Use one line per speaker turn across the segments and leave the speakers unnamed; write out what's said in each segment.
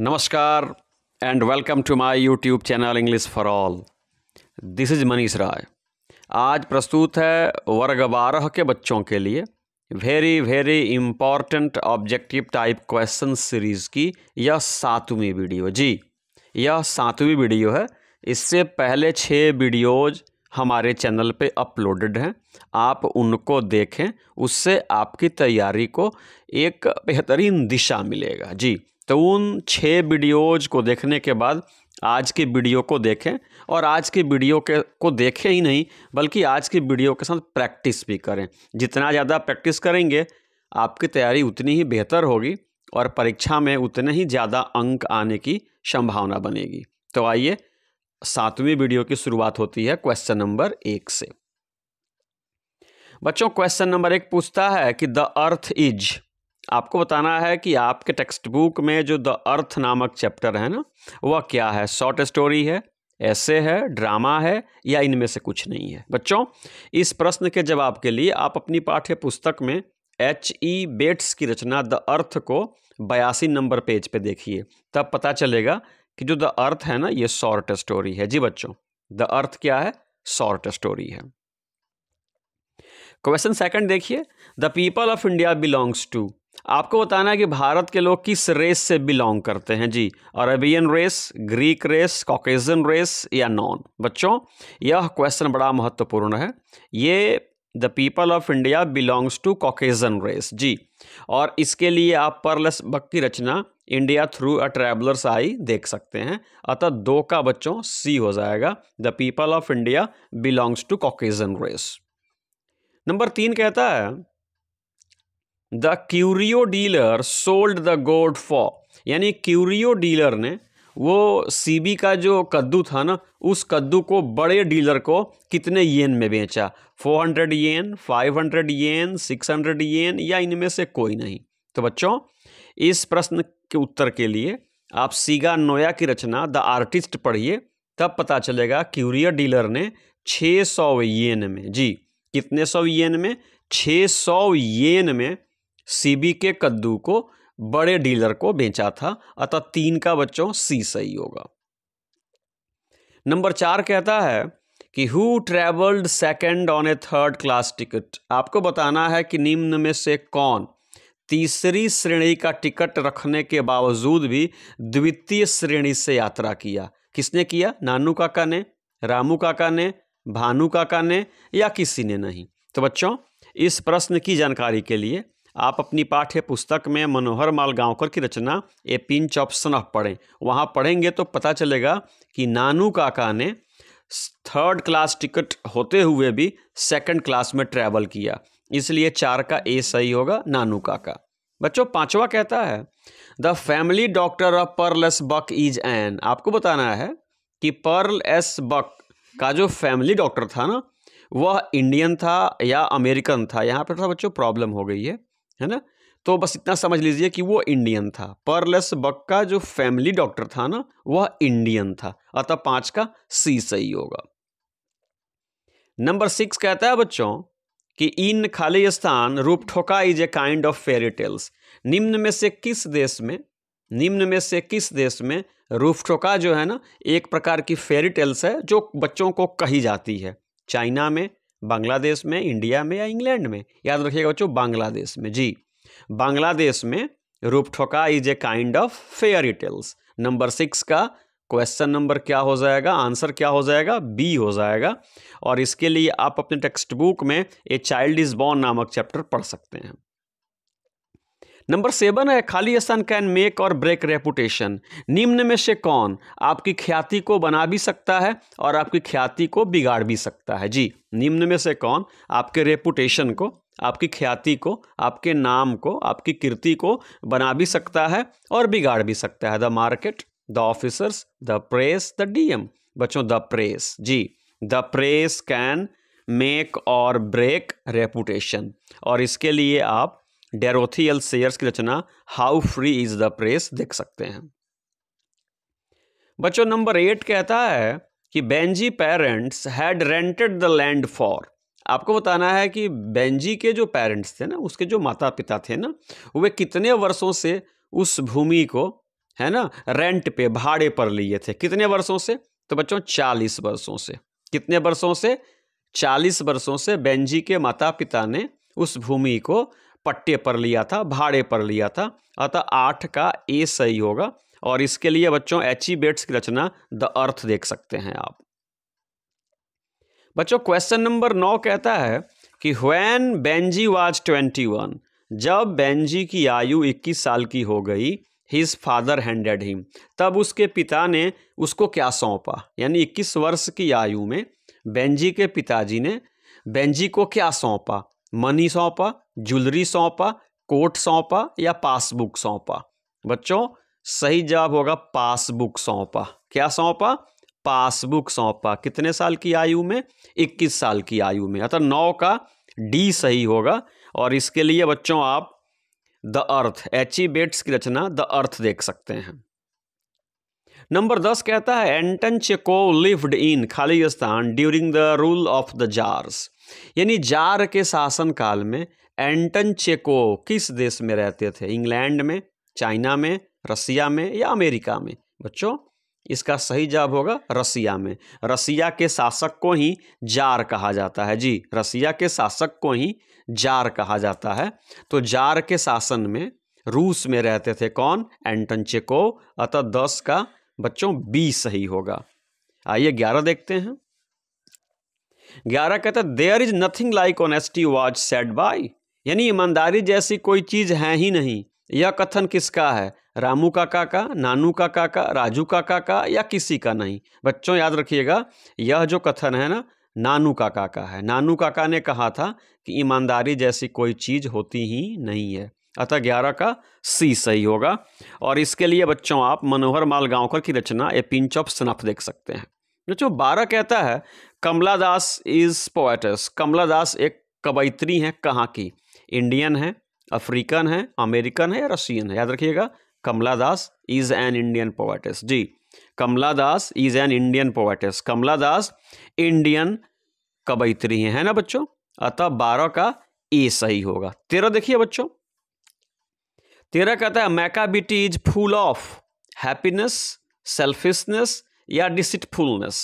नमस्कार and welcome to my YouTube channel English for all this is Manish Rai आज प्रस्तुत है वर्ग बारह के बच्चों के लिए very very important objective type question series की यह सातवीं वीडियो जी यह सातवीं वीडियो है इससे पहले छः वीडियोज़ हमारे चैनल पे अपलोडेड हैं आप उनको देखें उससे आपकी तैयारी को एक बेहतरीन दिशा मिलेगा जी तो उन छः वीडियोज़ को देखने के बाद आज की वीडियो को देखें और आज की वीडियो के को देखें ही नहीं बल्कि आज की वीडियो के साथ प्रैक्टिस भी करें जितना ज़्यादा प्रैक्टिस करेंगे आपकी तैयारी उतनी ही बेहतर होगी और परीक्षा में उतने ही ज़्यादा अंक आने की संभावना बनेगी तो आइए सातवीं वीडियो की शुरुआत होती है क्वेश्चन नंबर एक से बच्चों क्वेश्चन नंबर एक पूछता है कि द अर्थ इज आपको बताना है कि आपके टेक्स्ट बुक में जो द अर्थ नामक चैप्टर है ना वह क्या है शॉर्ट स्टोरी है ऐसे है ड्रामा है या इनमें से कुछ नहीं है बच्चों इस प्रश्न के जवाब के लिए आप अपनी पाठ्य पुस्तक में एच ई बेट्स की रचना द अर्थ को बयासी नंबर पेज पे देखिए तब पता चलेगा कि जो द अर्थ है ना ये शॉर्ट स्टोरी है जी बच्चों द अर्थ क्या है शॉर्ट स्टोरी है क्वेश्चन सेकंड देखिए the people of India belongs to आपको बताना है कि भारत के लोग किस रेस से बिलोंग करते हैं जी Arabian race Greek race Caucasian race या नॉन बच्चों यह क्वेश्चन बड़ा महत्वपूर्ण है ये the people of India belongs to Caucasian race जी और इसके लिए आप परलस बक की रचना India through a traveller's eye देख सकते हैं अतः दो का बच्चों सी हो जाएगा the people of India belongs to Caucasian race number तीन कहता है the curio dealer sold the goods for यानी क्यूरियो डीलर ने वो सीबी का जो कद्दू था ना उस कद्दू को बड़े डीलर को कितने येन में बेचा 400 येन हंड्रेड येन हंड्रेड येन या इनमें से कोई नहीं तो बच्चों इस प्रश्न के उत्तर के लिए आप सीगा नोया की रचना द आर्टिस्ट पढ़िए तब पता चलेगा क्यूरियो डीलर ने 600 येन में जी कितने सौ येन में 600 येन में सीबी के कद्दू को बड़े डीलर को बेचा था अतः तीन का बच्चों सी सही होगा नंबर चार कहता है कि who travelled second on a third class ticket आपको बताना है कि निम्न में से कौन तीसरी श्रेणी का टिकट रखने के बावजूद भी द्वितीय श्रेणी से यात्रा किया किसने किया नानू काका ने रामू काका ने भानु काका ने या किसी ने नहीं तो बच्चों इस प्रश्न की जानकारी के लिए आप अपनी पाठ्य पुस्तक में मनोहर मालगांवकर की रचना ए पिंच ऑफ सनफ पढ़ें वहाँ पढ़ेंगे तो पता चलेगा कि नानू काका ने थर्ड क्लास टिकट होते हुए भी सेकंड क्लास में ट्रैवल किया इसलिए चार का ए सही होगा नानू काका बच्चों पांचवा कहता है the family doctor of Pearl S Buck is an आपको बताना है कि पर्ल एस बक का जो फैमिली डॉक्टर था ना वह इंडियन था या अमेरिकन था यहाँ पर थोड़ा बच्चों प्रॉब्लम हो गई है है ना तो बस इतना समझ लीजिए कि वो इंडियन था परलेस बक का जो फैमिली डॉक्टर था ना वह इंडियन था अतः पांच का सी सही होगा नंबर सिक्स कहता है बच्चों कि इन खाली स्थान रूप ठोका is a kind of fairy tales निम्न में से किस देश में निम्न में से किस देश में रूफ ठोका जो है ना एक प्रकार की फेरी टेल्स है जो बच्चों को कही जाती है चाइना में बांग्लादेश में इंडिया में या इंग्लैंड में याद रखिएगा बच्चों बांग्लादेश में जी बांग्लादेश में रूप ठोका is a kind of fairy tales number six का क्वेश्चन नंबर क्या हो जाएगा आंसर क्या हो जाएगा बी हो जाएगा और इसके लिए आप अपने टेक्स्ट बुक में ए चाइल्ड इज बॉर्न नामक चैप्टर पढ़ सकते हैं नंबर सेवन है खाली स्थान can make or break reputation निम्न में से कौन आपकी ख्याति को बना भी सकता है और आपकी ख्याति को बिगाड़ भी सकता है जी निम्न में से कौन आपके रेपुटेशन को आपकी ख्याति को आपके नाम को आपकी कीर्ति को बना भी सकता है और बिगाड़ भी सकता है the market the officers the press the DM बच्चों द प्रेस जी the press can make or break reputation और इसके लिए आप डेरोथियल सेयर्स की रचना how free is the press देख सकते हैं बच्चों नंबर एट कहता है कि Benjie parents had rented the land for आपको बताना है कि बेंजी के जो पेरेंट्स थे ना उसके जो माता पिता थे ना वे कितने वर्षों से उस भूमि को है ना रेंट पे भाड़े पर लिए थे कितने वर्षों से तो बच्चों चालीस वर्षों से कितने वर्षों से चालीस वर्षों से बेंजी के माता पिता ने उस भूमि को पट्टे पर लिया था भाड़े पर लिया था अतः आठ का ए सही होगा और इसके लिए बच्चों एच ई बेट्स की रचना द अर्थ देख सकते हैं आप बच्चों क्वेश्चन नंबर नौ कहता है कि when Benjie was twenty one जब बेंजी की आयु इक्कीस साल की हो गई हिज फादर हैंडेड हिम तब उसके पिता ने उसको क्या सौंपा यानी इक्कीस वर्ष की आयु में बेंजी के पिताजी ने बेंजी को क्या सौंपा मनी सौंपा ज्वेलरी सौंपा कोट सौंपा या पासबुक सौंपा बच्चों सही जवाब होगा पासबुक सौंपा क्या सौंपा पासबुक सौंपा कितने साल की आयु में 21 साल की आयु में अतः नौ का डी सही होगा और इसके लिए बच्चों आप the Earth H E Bates की रचना द अर्थ देख सकते हैं नंबर दस कहता है Anton Chekhov lived in Khalistan during the rule of the tsars यानी जार के शासनकाल में एंटन चेको किस देश में रहते थे इंग्लैंड में चाइना में रसिया में या अमेरिका में बच्चों इसका सही जवाब होगा रसिया में रसिया के शासक को ही जार कहा जाता है जी रसिया के शासक को ही जार कहा जाता है तो जार के शासन में रूस में रहते थे कौन एंटन चेको अतः दस का बच्चों बी सही होगा आइए ग्यारह देखते हैं ग्यारह कहते there is nothing like honesty was said by यानी ईमानदारी जैसी कोई चीज़ है ही नहीं यह कथन किसका है रामू का काका नानू का काका राजू का काका या किसी का नहीं बच्चों याद रखिएगा यह जो कथन है ना नानू का काका है नानू काका ने कहा था कि ईमानदारी जैसी कोई चीज़ होती ही नहीं है अतः ग्यारह का सी सही होगा और इसके लिए बच्चों आप मनोहर मालगांवकर की रचना ए पिंच ऑफ स्नफ देख सकते हैं बच्चों बारह कहता है कमला दास इज पोएटस कमला दास एक कवयित्री हैं कहाँ की इंडियन है अफ्रीकन है अमेरिकन है या रशियन है याद रखिएगा Kamala Das is an Indian poetess जी Kamala Das is an Indian poetess Kamala Das Indian कबैत्री है, है ना बच्चों अतः बारह का ए सही होगा तेरह देखिए बच्चों तेरह कहता है Macavity is full of happiness selfishness या डिसिटफुलनेस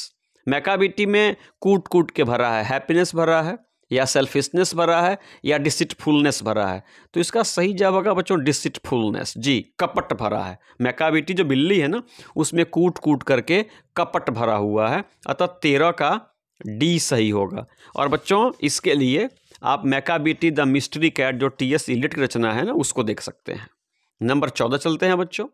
मैकाबिटी में कूट कूट के भरा है हैप्पीनेस भरा है या सेल्फिशनेस भरा है या डिसिटफुलनेस भरा है तो इसका सही जवाब होगा बच्चों डिसिटफुलनेस जी कपट भरा है मैकाबिटी जो बिल्ली है ना उसमें कूट कूट करके कपट भरा हुआ है अतः तेरह का डी सही होगा और बच्चों इसके लिए आप मैकाबिटी द मिस्ट्री कैट जो टी एस इलिट की रचना है ना उसको देख सकते हैं नंबर चौदह चलते हैं बच्चों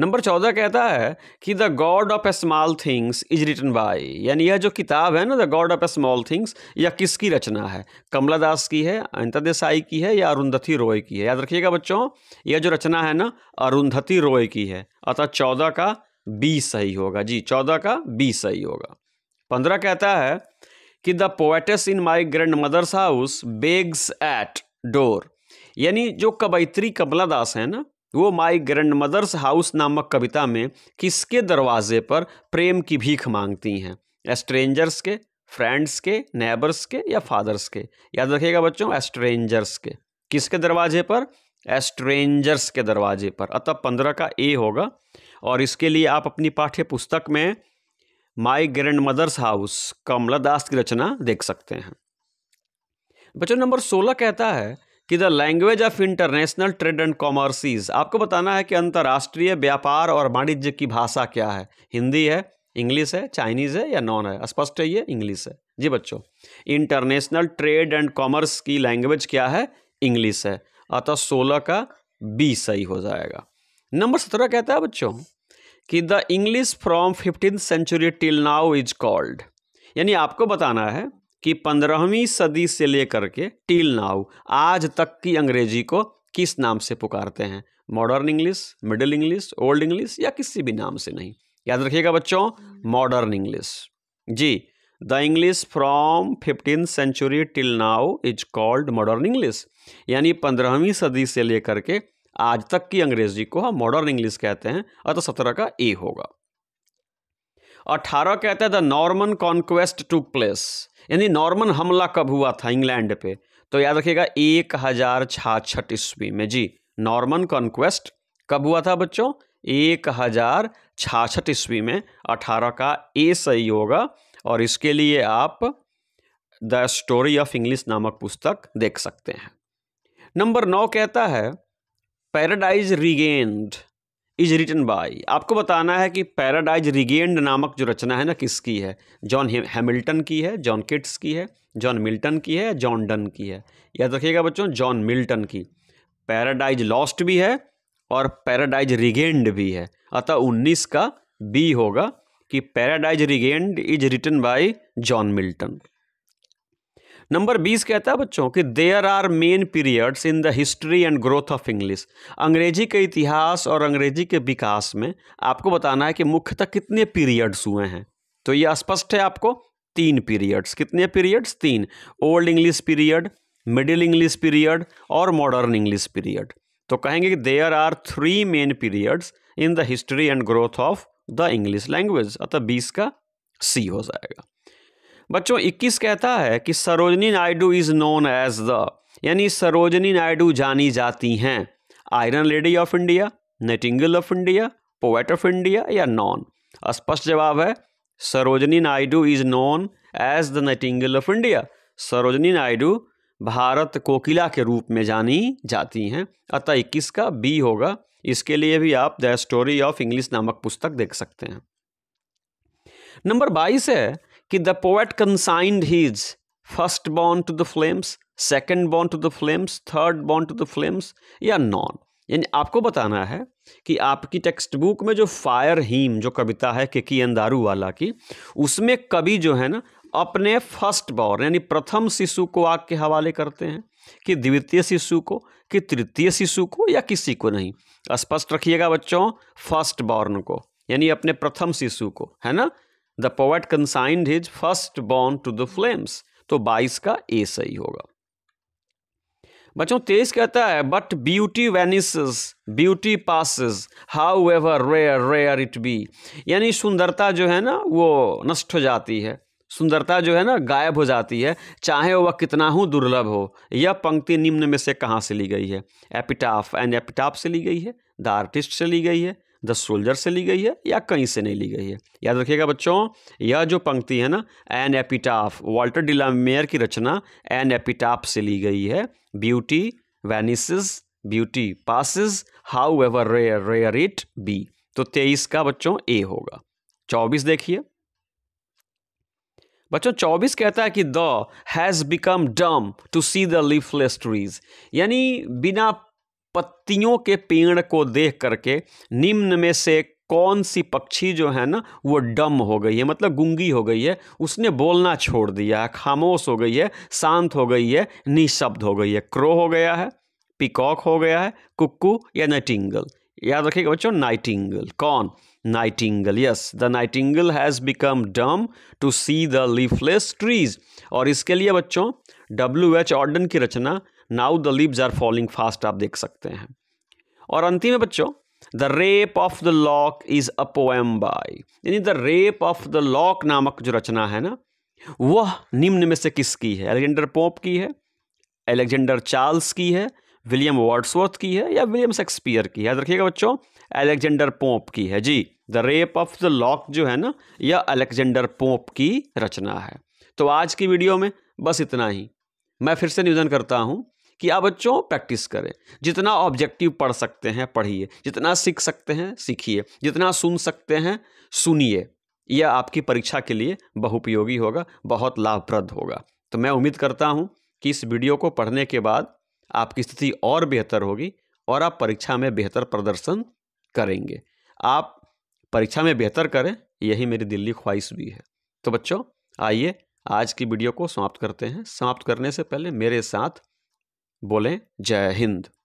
नंबर चौदह कहता है कि the god of a small things is written by यानी यह जो किताब है ना the god of a small things यह किसकी रचना है कमला दास की है अंता देसाई की है या अरुंधति रॉय की है याद रखिएगा बच्चों यह जो रचना है ना अरुंधति रॉय की है अतः चौदह का बी सही होगा जी चौदह का बी सही होगा पंद्रह कहता है कि the poetess in my grandmother's house begs at door यानी जो कबैत्री कमला दास है ना वो माई ग्रैंड मदर्स हाउस नामक कविता में किसके दरवाजे पर प्रेम की भीख मांगती हैं एस्ट्रेंजर्स के फ्रेंड्स के नेबर्स के या फादर्स के याद रखिएगा बच्चों एस्ट्रेंजर्स के किसके दरवाजे पर एस्ट्रेंजर्स के दरवाजे पर अतः पंद्रह का ए होगा और इसके लिए आप अपनी पाठ्य पुस्तक में my grandmother's house Kamala Das की रचना देख सकते हैं बच्चों नंबर सोलह कहता है कि the language of international trade and commerce is आपको बताना है कि अंतर्राष्ट्रीय व्यापार और वाणिज्य की भाषा क्या है हिंदी है इंग्लिश है चाइनीज़ है या नॉन है स्पष्ट है ये इंग्लिश है जी बच्चों इंटरनेशनल ट्रेड एंड कॉमर्स की लैंग्वेज क्या है इंग्लिश है अतः सोलह का बी सही हो जाएगा नंबर सत्रह कहता है बच्चों कि the English from fifteen century till now is called यानी आपको बताना है कि पंद्रहवीं सदी से लेकर के टील नाउ आज तक की अंग्रेजी को किस नाम से पुकारते हैं modern English middle English old English या किसी भी नाम से नहीं याद रखिएगा बच्चों मॉडर्न इंग्लिश जी the English from fifteen century till now is called modern English यानी पंद्रहवीं सदी से लेकर के आज तक की अंग्रेजी को हम मॉडर्न इंग्लिश कहते हैं अतः सत्रह का ए होगा अठारह कहते हैं the Norman conquest took place यानी नॉर्मन हमला कब हुआ था इंग्लैंड पे तो याद रखिएगा एक हज़ार छाछठ ईस्वी में जी नॉर्मन कॉन्क्वेस्ट कब हुआ था बच्चों एक हज़ार छाछठ ईस्वी में अठारह का ए सही होगा और इसके लिए आप द स्टोरी ऑफ इंग्लिश नामक पुस्तक देख सकते हैं नंबर नौ कहता है paradise regained is written by आपको बताना है कि पैराडाइज रिगेंड नामक जो रचना है ना किसकी है जॉन हैमिल्टन की है जॉन किट्स की है जॉन मिल्टन की है जॉन डन की है याद रखिएगा बच्चों जॉन मिल्टन की पैराडाइज लॉस्ट भी है और पैराडाइज रिगेंड भी है अतः उन्नीस का बी होगा कि paradise regained is written by John Milton number बीस कहता है बच्चों कि there are main periods in the history and growth of English अंग्रेजी के इतिहास और अंग्रेजी के विकास में आपको बताना है कि मुख्यतः कितने पीरियड्स हुए हैं तो ये स्पष्ट है आपको तीन पीरियड्स कितने पीरियड्स तीन old English period middle English period और मॉडर्न इंग्लिश पीरियड तो कहेंगे कि there are three main periods in the history and growth of the English language अतः बीस का सी हो जाएगा बच्चों 21 कहता है कि Sarojini Naidu is known as the यानी सरोजनी नायडू जानी जाती हैं iron lady of India nightingale of India poet of India या नॉन स्पष्ट जवाब है Sarojini Naidu is known as the nightingale of India Sarojini Naidu Bharat Kokila के रूप में जानी जाती हैं अतः इक्कीस का बी होगा इसके लिए भी आप द स्टोरी ऑफ इंग्लिश नामक पुस्तक देख सकते हैं नंबर बाईस है कि the poet consigned his first born to the flames second born to the flames third born to the flames या नॉन यानी आपको बताना है कि आपकी टेक्स्ट बुक में जो फायर हीम जो कविता है केकी अंदारू वाला की उसमें कवि जो है ना अपने फर्स्ट बॉर्न यानी प्रथम शिशु को आग के हवाले करते हैं कि द्वितीय शिशु को कि तृतीय शिशु को या किसी को नहीं स्पष्ट रखिएगा बच्चों फर्स्ट बॉर्न को यानी अपने प्रथम शिशु को है ना the poet consigned his first born to the flames तो बाईस का ए सही होगा बच्चों तेईस कहता है but beauty vanishes beauty passes however rare rare it be यानी सुंदरता जो है ना वो नष्ट हो जाती है सुंदरता जो है ना गायब हो जाती है चाहे वह कितना हो दुर्लभ हो यह पंक्ति निम्न में से कहाँ से ली गई है एपिटाफ एंड एपिटाफ से ली गई है द आर्टिस्ट से ली गई है द सोल्जर से ली गई है या कहीं से नहीं ली गई है याद रखिएगा बच्चों यह जो पंक्ति है ना एन एपिटाफ वॉल्टर डिलामेयर की रचना एन एपिटाफ से ली गई है beauty vanishes beauty passes however rare rare it be तो तेईस का बच्चों ए होगा चौबीस देखिए बच्चों चौबीस कहता है कि the has become dumb to see the leafless trees यानी बिना पत्तियों के पेड़ को देख करके निम्न में से कौन सी पक्षी जो है ना वो डम हो गई है मतलब गुंगी हो गई है उसने बोलना छोड़ दिया है खामोश हो गई है शांत हो गई है निशब्द हो गई है क्रो हो गया है पिकॉक हो गया है कुक्कू या नाइटिंगल याद रखिएगा बच्चों नाइटिंगल कौन nightingale yes the nightingale has become dumb to see the leafless trees और इसके लिए बच्चों डब्ल्यू एच ऑर्डन की रचना now the leaves are falling fast आप देख सकते हैं और अंतिम है बच्चों the rape of the lock is a poem by यानी the rape of the lock नामक जो रचना है ना वह निम्न में से किसकी है एलेक्जेंडर पोप की है एलेक्जेंडर चार्ल्स की है विलियम वर्ड्सवर्थ की है या विलियम शेक्सपियर की है याद रखिएगा बच्चों एलेक्जेंडर पोप की है जी the rape of the lock जो है ना यह अलेक्जेंडर पोप की रचना है तो आज की वीडियो में बस इतना ही मैं फिर से निवेदन करता हूं कि आप बच्चों प्रैक्टिस करें जितना ऑब्जेक्टिव पढ़ सकते हैं पढ़िए जितना सीख सकते हैं सीखिए जितना सुन सकते हैं सुनिए यह आपकी परीक्षा के लिए बहुपयोगी होगा बहुत लाभप्रद होगा तो मैं उम्मीद करता हूँ कि इस वीडियो को पढ़ने के बाद आपकी स्थिति और बेहतर होगी और आप परीक्षा में बेहतर प्रदर्शन करेंगे आप परीक्षा में बेहतर करें यही मेरी दिल्ली ख्वाहिश भी है तो बच्चों आइए आज की वीडियो को समाप्त करते हैं समाप्त करने से पहले मेरे साथ बोलें जय हिंद